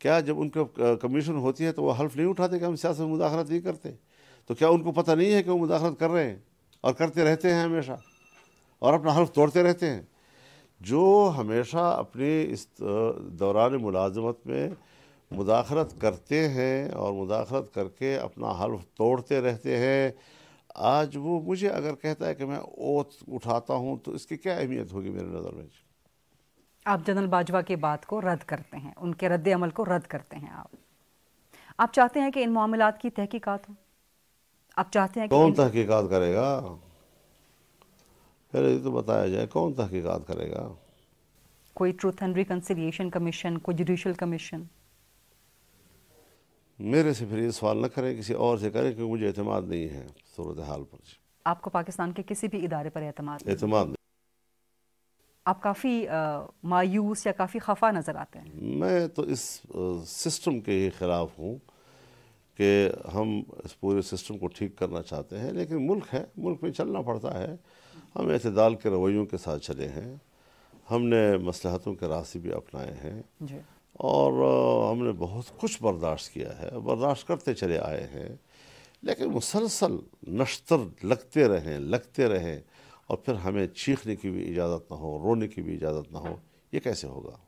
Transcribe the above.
क्या जब उनका कमीशन होती है तो वो हल्फ नहीं उठाते कि हम सियासत में मुदाखलत नहीं करते तो क्या उनको पता नहीं है कि वो मुदाखलत कर रहे हैं और करते रहते हैं हमेशा और अपना हल्फ तोड़ते रहते हैं जो हमेशा अपने इस दौरान मुलाजमत में मुदाखलत करते हैं और मुदाखलत करके अपना हल्फ तोड़ते रहते हैं आज वो मुझे अगर कहता है कि मैं ओत उठाता हूँ तो इसकी क्या अहमियत होगी मेरे नज़र में आप जनरल बाजवा की बात को रद्द करते हैं उनके रद्द अमल को रद्द करते हैं आप आप चाहते हैं कि इन मामला की तहकीकात हो आप चाहते हैं कौन इन... तहकीकात करेगा फिर तो बताया जाए कौन तहकीकात करेगा कोई ट्रूथ एंड रिकनसिलियेशन कमीशन कोई जुडिशल कमीशन मेरे से फिर ये सवाल न करें किसी और से करें क्योंकि मुझे अतमाद नहीं है सूरत हाल पर आपको पाकिस्तान के किसी भी इदारे पर अतमाद एतमाद आप काफ़ी मायूस या काफ़ी खफा नज़र आते हैं मैं तो इस सिस्टम के ही ख़िलाफ़ हूँ कि हम इस पूरे सिस्टम को ठीक करना चाहते हैं लेकिन मुल्क है मुल्क में चलना पड़ता है हम अतदाल के रवैयों के साथ चले हैं हमने मसलहतों के रास्ते भी अपनाए हैं और हमने बहुत कुछ बर्दाश्त किया है बर्दाश्त करते चले आए हैं लेकिन मुसलसल नश्तर लगते रहें लगते रहें और फिर हमें चीखने की भी इजाज़त ना हो रोने की भी इजाज़त ना हो ये कैसे होगा